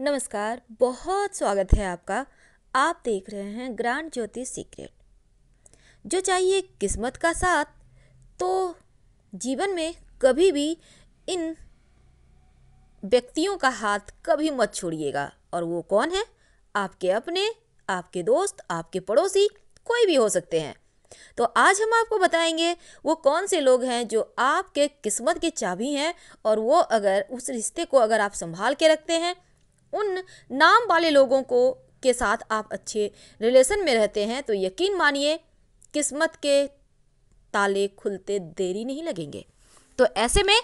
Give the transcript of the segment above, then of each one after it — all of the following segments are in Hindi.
नमस्कार बहुत स्वागत है आपका आप देख रहे हैं ग्रांड ज्योति सीक्रेट जो चाहिए किस्मत का साथ तो जीवन में कभी भी इन व्यक्तियों का हाथ कभी मत छोड़िएगा और वो कौन है आपके अपने आपके दोस्त आपके पड़ोसी कोई भी हो सकते हैं तो आज हम आपको बताएंगे वो कौन से लोग हैं जो आपके किस्मत के चाबी हैं और वो अगर उस रिश्ते को अगर आप संभाल के रखते हैं उन नाम वाले लोगों को के साथ आप अच्छे रिलेशन में रहते हैं तो यकीन मानिए किस्मत के ताले खुलते देरी नहीं लगेंगे तो ऐसे में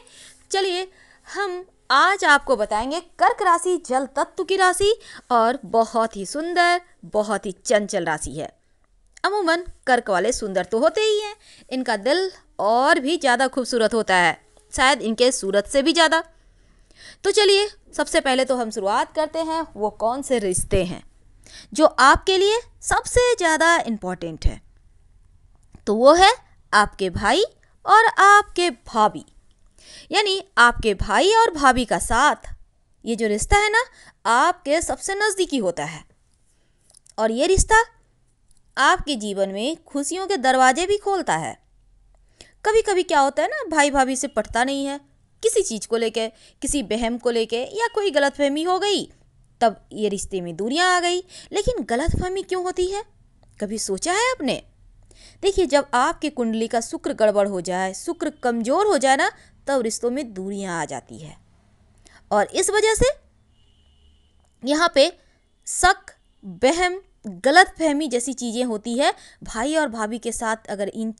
चलिए हम आज आपको बताएंगे कर्क राशि जल तत्व की राशि और बहुत ही सुंदर बहुत ही चंचल राशि है अमूमन कर्क वाले सुंदर तो होते ही हैं इनका दिल और भी ज़्यादा खूबसूरत होता है शायद इनके सूरत से भी ज़्यादा तो चलिए सबसे पहले तो हम शुरुआत करते हैं वो कौन से रिश्ते हैं जो आपके लिए सबसे ज़्यादा इम्पॉर्टेंट है तो वो है आपके भाई और आपके भाभी यानी आपके भाई और भाभी का साथ ये जो रिश्ता है ना आपके सबसे नज़दीकी होता है और ये रिश्ता आपके जीवन में खुशियों के दरवाजे भी खोलता है कभी कभी क्या होता है ना भाई भाभी से पटता नहीं है किसी चीज़ को लेकर किसी बहम को लेकर या कोई गलतफहमी हो गई तब ये रिश्ते में दूरियां आ गई लेकिन गलतफहमी क्यों होती है कभी सोचा है आपने देखिए जब आपकी कुंडली का शुक्र गड़बड़ हो जाए शुक्र कमज़ोर हो जाए ना तब रिश्तों में दूरियां आ जाती है और इस वजह से यहाँ पे शक बहम गलत फहमी जैसी चीज़ें होती है भाई और भाभी के साथ अगर इन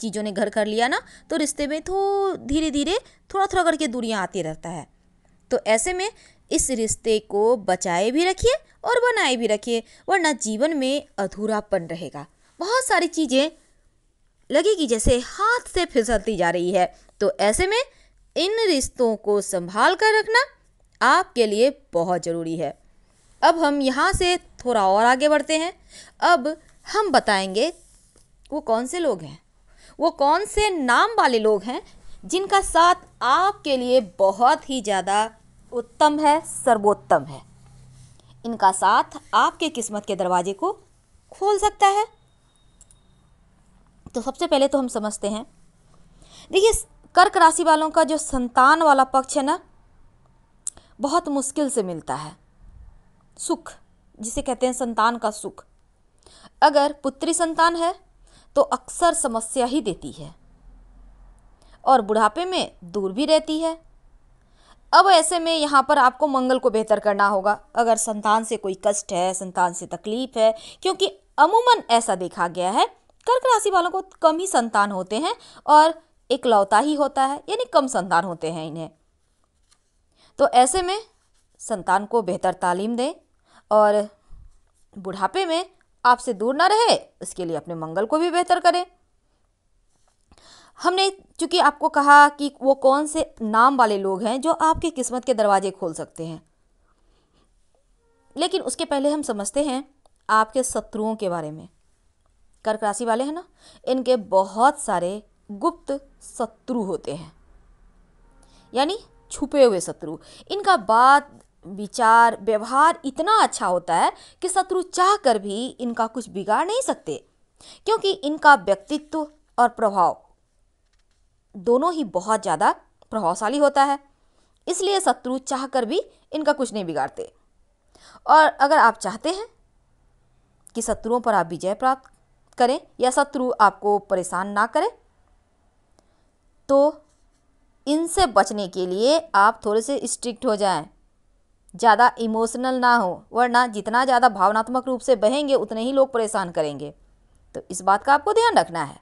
चीज़ों ने घर कर लिया ना तो रिश्ते में थो धीरे धीरे थोड़ा थोड़ा करके दूरियाँ आती रहता है तो ऐसे में इस रिश्ते को बचाए भी रखिए और बनाए भी रखिए वरना जीवन में अधूरापन रहेगा बहुत सारी चीज़ें लगेगी जैसे हाथ से फिसलती जा रही है तो ऐसे में इन रिश्तों को संभाल कर रखना आपके लिए बहुत ज़रूरी है अब हम यहाँ से थोड़ा और आगे बढ़ते हैं अब हम बताएंगे वो कौन से लोग हैं वो कौन से नाम वाले लोग हैं जिनका साथ आपके लिए बहुत ही ज़्यादा उत्तम है सर्वोत्तम है इनका साथ आपके किस्मत के दरवाजे को खोल सकता है तो सबसे पहले तो हम समझते हैं देखिए कर्क राशि वालों का जो संतान वाला पक्ष है ना बहुत मुश्किल से मिलता है सुख जिसे कहते हैं संतान का सुख अगर पुत्री संतान है तो अक्सर समस्या ही देती है और बुढ़ापे में दूर भी रहती है अब ऐसे में यहाँ पर आपको मंगल को बेहतर करना होगा अगर संतान से कोई कष्ट है संतान से तकलीफ है क्योंकि अमूमन ऐसा देखा गया है कर्क राशि वालों को कम ही संतान होते हैं और इकलौता ही होता है यानी कम संतान होते हैं इन्हें तो ऐसे में संतान को बेहतर तालीम दें और बुढ़ापे में आपसे दूर ना रहे उसके लिए अपने मंगल को भी बेहतर करें हमने चूंकि आपको कहा कि वो कौन से नाम वाले लोग हैं जो आपकी किस्मत के दरवाजे खोल सकते हैं लेकिन उसके पहले हम समझते हैं आपके शत्रुओं के बारे में कर्क राशि वाले हैं ना इनके बहुत सारे गुप्त शत्रु होते हैं यानी छुपे हुए शत्रु इनका बात विचार व्यवहार इतना अच्छा होता है कि शत्रु चाह कर भी इनका कुछ बिगाड़ नहीं सकते क्योंकि इनका व्यक्तित्व और प्रभाव दोनों ही बहुत ज़्यादा प्रभावशाली होता है इसलिए शत्रु चाह कर भी इनका कुछ नहीं बिगाड़ते और अगर आप चाहते हैं कि शत्रुओं पर आप विजय प्राप्त करें या शत्रु आपको परेशान ना करें तो इनसे बचने के लिए आप थोड़े से स्ट्रिक्ट हो जाएं ज़्यादा इमोशनल ना हो वरना जितना ज़्यादा भावनात्मक रूप से बहेंगे उतने ही लोग परेशान करेंगे तो इस बात का आपको ध्यान रखना है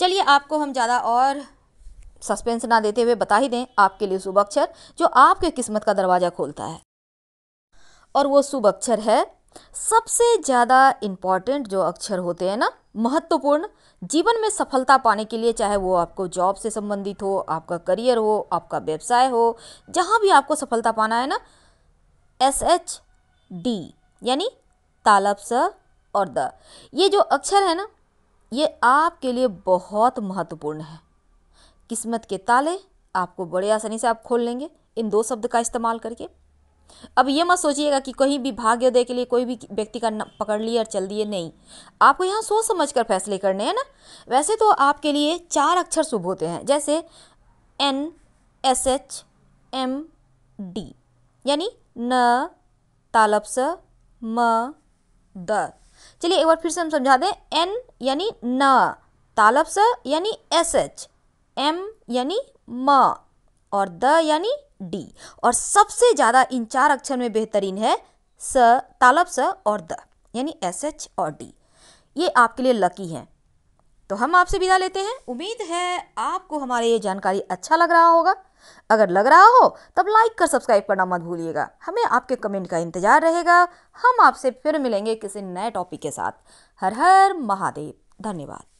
चलिए आपको हम ज़्यादा और सस्पेंस ना देते हुए बता ही दें आपके लिए शुभ अक्षर जो आपके किस्मत का दरवाज़ा खोलता है और वो शुभ अक्षर है सबसे ज़्यादा इम्पॉर्टेंट जो अक्षर होते हैं ना महत्वपूर्ण जीवन में सफलता पाने के लिए चाहे वो आपको जॉब से संबंधित हो आपका करियर हो आपका व्यवसाय हो जहाँ भी आपको सफलता पाना है ना एस एच डी यानी तालब स और द ये जो अक्षर है ना ये आपके लिए बहुत महत्वपूर्ण है किस्मत के ताले आपको बड़े आसानी से आप खोल लेंगे इन दो शब्द का इस्तेमाल करके अब ये मत सोचिएगा कि कहीं भी भाग्योदय के लिए कोई भी व्यक्ति का पकड़ लिए और चल दिए नहीं आपको यहाँ सोच समझ कर फैसले करने हैं ना वैसे तो आपके लिए चार अक्षर शुभ होते हैं जैसे N S H M D यानी न तालब स म द चलिए एक बार फिर से हम समझा दें एन यानी न तालब स यानी एस एच एम यानी म और द यानी डी और सबसे ज़्यादा इन चार अक्षर में बेहतरीन है स तालब स और द यानी एस एच और डी ये आपके लिए लकी हैं तो हम आपसे विदा लेते हैं उम्मीद है आपको हमारे ये जानकारी अच्छा लग रहा होगा अगर लग रहा हो तब लाइक कर सब्सक्राइब करना मत भूलिएगा हमें आपके कमेंट का इंतजार रहेगा हम आपसे फिर मिलेंगे किसी नए टॉपिक के साथ हर हर महादेव धन्यवाद